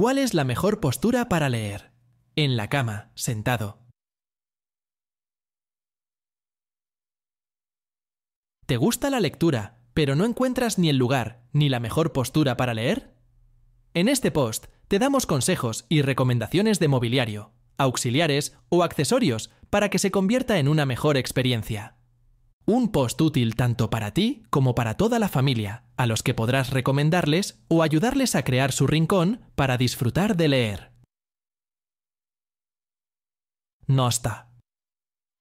¿Cuál es la mejor postura para leer? En la cama, sentado. ¿Te gusta la lectura, pero no encuentras ni el lugar ni la mejor postura para leer? En este post te damos consejos y recomendaciones de mobiliario, auxiliares o accesorios para que se convierta en una mejor experiencia. Un post útil tanto para ti como para toda la familia, a los que podrás recomendarles o ayudarles a crear su rincón para disfrutar de leer. Nosta.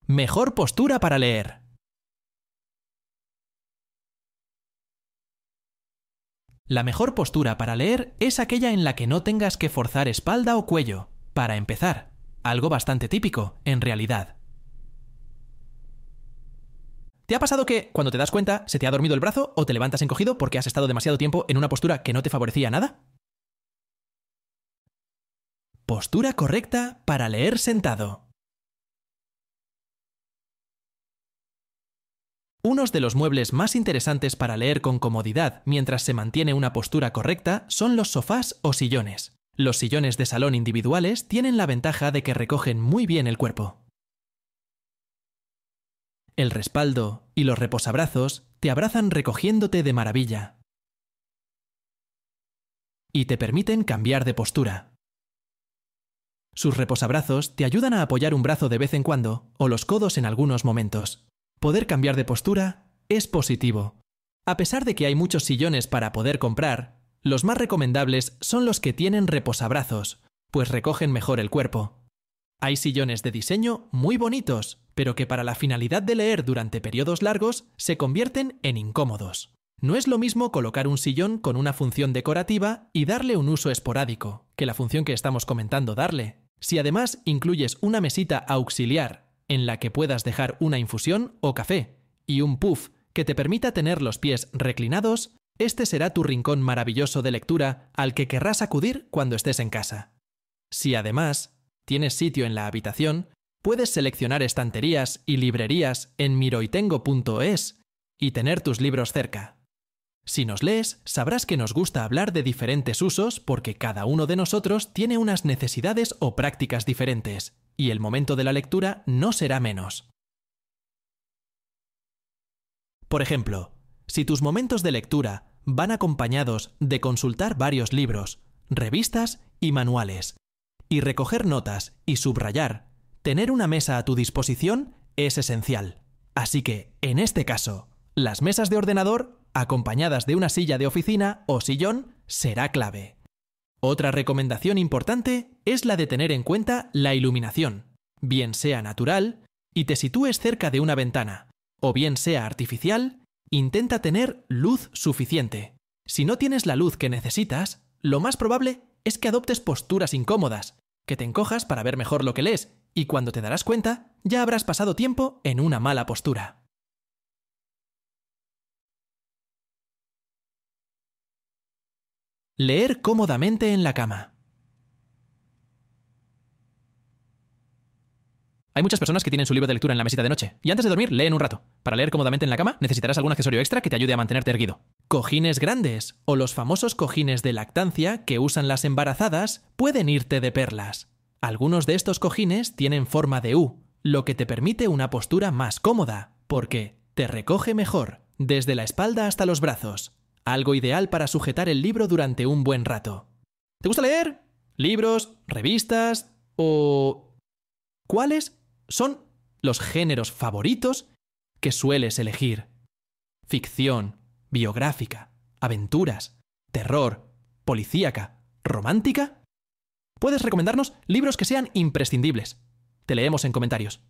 Mejor postura para leer. La mejor postura para leer es aquella en la que no tengas que forzar espalda o cuello, para empezar, algo bastante típico, en realidad. ¿Te ha pasado que, cuando te das cuenta, se te ha dormido el brazo o te levantas encogido porque has estado demasiado tiempo en una postura que no te favorecía nada? Postura correcta para leer sentado. Unos de los muebles más interesantes para leer con comodidad mientras se mantiene una postura correcta son los sofás o sillones. Los sillones de salón individuales tienen la ventaja de que recogen muy bien el cuerpo el respaldo y los reposabrazos te abrazan recogiéndote de maravilla. Y te permiten cambiar de postura. Sus reposabrazos te ayudan a apoyar un brazo de vez en cuando o los codos en algunos momentos. Poder cambiar de postura es positivo. A pesar de que hay muchos sillones para poder comprar, los más recomendables son los que tienen reposabrazos, pues recogen mejor el cuerpo. Hay sillones de diseño muy bonitos, pero que para la finalidad de leer durante periodos largos se convierten en incómodos. No es lo mismo colocar un sillón con una función decorativa y darle un uso esporádico, que la función que estamos comentando darle. Si además incluyes una mesita auxiliar en la que puedas dejar una infusión o café, y un puff que te permita tener los pies reclinados, este será tu rincón maravilloso de lectura al que querrás acudir cuando estés en casa. Si además tienes sitio en la habitación, Puedes seleccionar estanterías y librerías en miroitengo.es y tener tus libros cerca. Si nos lees, sabrás que nos gusta hablar de diferentes usos porque cada uno de nosotros tiene unas necesidades o prácticas diferentes, y el momento de la lectura no será menos. Por ejemplo, si tus momentos de lectura van acompañados de consultar varios libros, revistas y manuales, y recoger notas y subrayar Tener una mesa a tu disposición es esencial. Así que, en este caso, las mesas de ordenador, acompañadas de una silla de oficina o sillón, será clave. Otra recomendación importante es la de tener en cuenta la iluminación, bien sea natural y te sitúes cerca de una ventana, o bien sea artificial, intenta tener luz suficiente. Si no tienes la luz que necesitas, lo más probable es que adoptes posturas incómodas, que te encojas para ver mejor lo que lees y cuando te darás cuenta, ya habrás pasado tiempo en una mala postura. Leer cómodamente en la cama. Hay muchas personas que tienen su libro de lectura en la mesita de noche, y antes de dormir leen un rato. Para leer cómodamente en la cama necesitarás algún accesorio extra que te ayude a mantenerte erguido. Cojines grandes, o los famosos cojines de lactancia que usan las embarazadas, pueden irte de perlas. Algunos de estos cojines tienen forma de U, lo que te permite una postura más cómoda, porque te recoge mejor, desde la espalda hasta los brazos, algo ideal para sujetar el libro durante un buen rato. ¿Te gusta leer? ¿Libros? ¿Revistas? ¿O... cuáles son los géneros favoritos que sueles elegir? Ficción, biográfica, aventuras, terror, policíaca, romántica? Puedes recomendarnos libros que sean imprescindibles. Te leemos en comentarios.